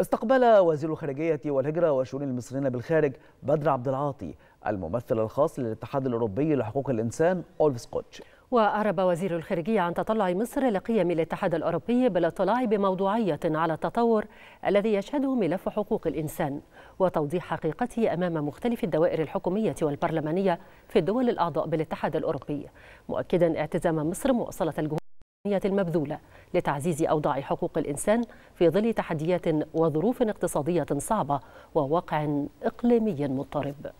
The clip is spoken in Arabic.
استقبل وزير الخارجية والهجرة وشؤون المصريين بالخارج بدر عبد العاطي الممثل الخاص للاتحاد الأوروبي لحقوق الإنسان أولف سكوتش وأعرب وزير الخارجية عن تطلع مصر لقيم الاتحاد الأوروبي بالاطلاع بموضوعية على التطور الذي يشهده ملف حقوق الإنسان وتوضيح حقيقته أمام مختلف الدوائر الحكومية والبرلمانية في الدول الأعضاء بالاتحاد الأوروبي مؤكدا اعتزام مصر مواصلة الجهود المبذولة لتعزيز أوضاع حقوق الإنسان في ظل تحديات وظروف اقتصادية صعبة وواقع إقليمي مضطرب